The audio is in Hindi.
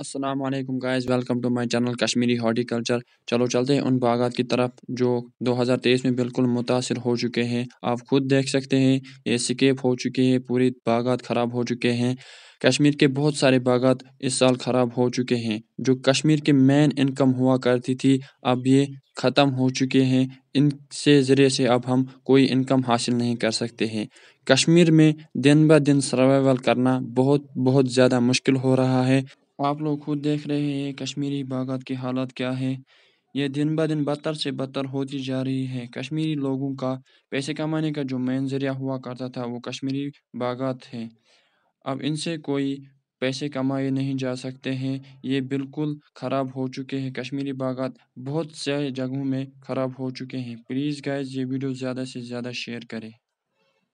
Aslam guys welcome to my channel Kashmiri horticulture चलो चलते हैं उन बागत की तरफ जो 2023 में बिल्कुल मुतासर हो चुके हैं आप खुद देख सकते हैं ये स्केप हो चुके हैं पूरे बागात ख़राब हो चुके हैं कश्मीर के बहुत सारे बागात इस साल ख़राब हो चुके हैं जो कश्मीर के मेन इनकम हुआ करती थी अब ये ख़त्म हो चुके हैं इनसे ज़रिए से अब हम कोई इनकम हासिल नहीं कर सकते हैं कश्मीर में दिन ब दिन सर्वाइवल करना बहुत बहुत ज़्यादा मुश्किल हो रहा है आप लोग खुद देख रहे हैं कश्मीरी बागत की हालत क्या है ये दिन ब दिन बदतर से बदतर होती जा रही है कश्मीरी लोगों का पैसे कमाने का जो मेन जरिया हुआ करता था वो कश्मीरी बागात है अब इनसे कोई पैसे कमाए नहीं जा सकते हैं ये बिल्कुल ख़राब हो चुके हैं कश्मीरी बागात बहुत से जगहों में ख़राब हो चुके हैं प्लीज़ गाइज ये वीडियो ज़्यादा से ज़्यादा शेयर करें